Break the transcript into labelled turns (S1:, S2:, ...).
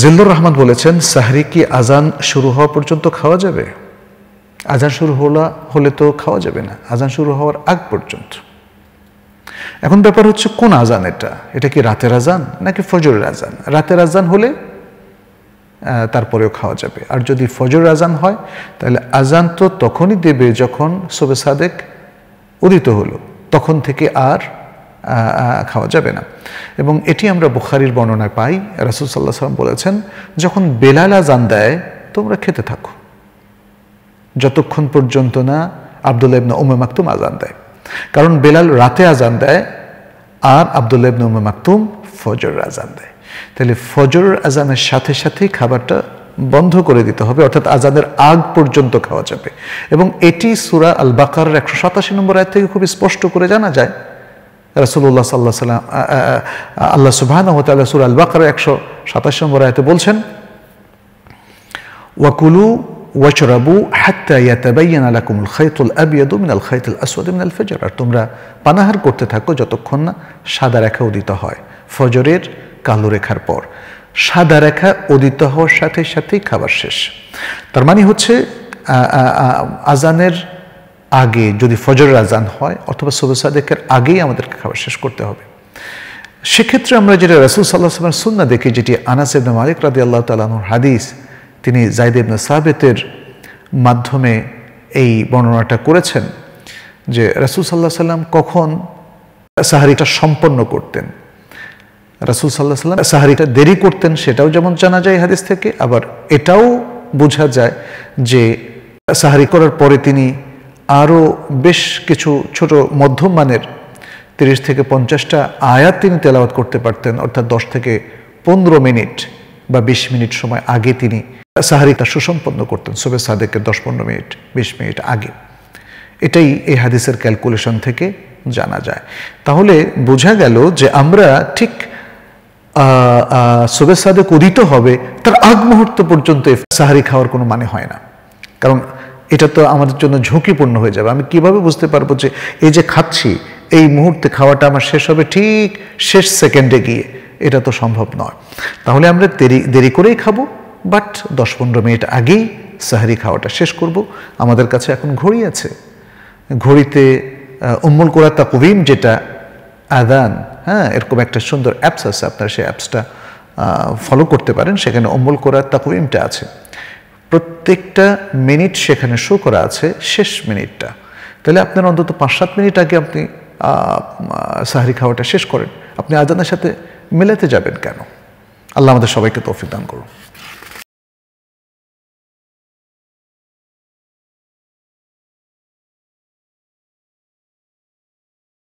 S1: জিল্লুর রহমান বলেছেন সাহরি কি আজান শুরু হওয়া পর্যন্ত খাওয়া যাবে আজান শুরু হলা হলে তো খাওয়া যাবে না আজান শুরু হওয়ার আগ পর্যন্ত এখন ব্যাপার হচ্ছে কোন আজান এটা এটা কি রাতের আজান নাকি ফজরের আজান রাতের আজান হলে তারপরেও খাওয়া যাবে আর যদি ফজর আজান হয় তাহলে আজান তো তখনই দেবে যখন সোবে সাদেক উদিত হলো তখন থেকে আর খাওয়া যাবে না এবং এটি আমরা বুখারির বর্ণনায় পাই রাসুল সাল্লাহ সাল্লাম বলেছেন যখন বেলাল আজান দেয় তোমরা খেতে থাকো যতক্ষণ পর্যন্ত না আবদুল্লাহ ইবনা উমে মাকতুম আজান দেয় কারণ বেলাল রাতে আজান দেয় আর আবদুল্লাহ ইবনা উমে মাকতুম ফজর আজান দেয় তাহলে ফজর আজানের সাথে সাথেই খাবারটা বন্ধ করে দিতে হবে অর্থাৎ আজানের আগ পর্যন্ত খাওয়া যাবে এবং এটি সুরা আল বাকার একশো সাতাশি নম্বর আয় থেকে খুবই স্পষ্ট করে জানা যায় রসুল্লাহ সাল্লাহ সাল্লাম আল্লাহ সুবাহান হতে আল্লাহ সুর আল বাকর একশো সাতাশ নম্বর আয়তে বলছেন ওয়াকুলু ওয়াচরাবু হাত্তা আলা কুমুল খৈতুল আবিয়াদু মিনাল খৈতুল আসওয়াদ মিনাল ফজর আর তোমরা পানাহার করতে থাকো যতক্ষণ না সাদা রেখা উদিত হয় ফজরের কালো রেখার পর সাদা রেখা উদিত হওয়ার সাথে সাথেই খাবার শেষ তার মানে হচ্ছে আজানের আগে যদি ফজর আজান হয় অথবা সবে সাদেকের আগেই আমাদেরকে খাবার শেষ করতে হবে সেক্ষেত্রে আমরা যেটা রাসুল সাল্লাহ সাল্লাম সুন্না দেখি যেটি আনাস ইবনে মালিক রাদি আল্লাহ তালাহুর হাদিস তিনি জাইদ ইবনে সাবেতের মাধ্যমে এই বর্ণনাটা করেছেন যে রাসুল সাল্লাহ সাল্লাম কখন সাহারিটা সম্পন্ন করতেন রাসুল সাল্লাহ সাল্লাম সাহারিটা দেরি করতেন সেটাও যেমন জানা যায় হাদিস থেকে আবার এটাও বোঝা যায় যে সাহারি করার পরে তিনি আরও বেশ কিছু ছোট মধ্যম মানের তিরিশ থেকে পঞ্চাশটা আয়াত তিনি তেলাওয়াত করতে পারতেন অর্থাৎ দশ থেকে পনেরো মিনিট বা বিশ মিনিট সময় আগে তিনি সাহারিটা সুসম্পন্ন করতেন সোবে সাদেকের দশ পনেরো মিনিট বিশ মিনিট আগে এটাই এই হাদিসের ক্যালকুলেশন থেকে জানা যায় তাহলে বোঝা গেল যে আমরা ঠিক সোবে সাদেক উদিত হবে তার আগ মুহূর্ত পর্যন্ত সাহারি খাওয়ার কোনো মানে হয় না কারণ এটা তো আমাদের জন্য ঝুঁকিপূর্ণ হয়ে যাবে আমি কিভাবে বুঝতে পারবো যে এই যে খাচ্ছি এই মুহূর্তে খাওয়াটা আমার শেষ হবে ঠিক শেষ সেকেন্ডে গিয়ে এটা তো সম্ভব নয় তাহলে আমরা দেরি দেরি করেই খাবো বাট দশ পনেরো মিনিট আগেই সাহারি খাওয়াটা শেষ করব আমাদের কাছে এখন ঘড়ি আছে ঘড়িতে উম্মুল কোরা তাকুবিম যেটা আদান হ্যাঁ এরকম একটা সুন্দর অ্যাপস আছে আপনার সেই অ্যাপসটা ফলো করতে পারেন সেখানে অম্বল কোরার তাকুইমটা আছে প্রত্যেকটা মিনিট সেখানে শো করা আছে শেষ মিনিটটা তাহলে আপনার অন্তত পাঁচ সাত মিনিট আগে আপনি সাহারি খাওয়াটা শেষ করেন আপনি আজানের সাথে মেলাতে যাবেন কেন আল্লাহ আমাদের সবাইকে তৌফিক দান করুন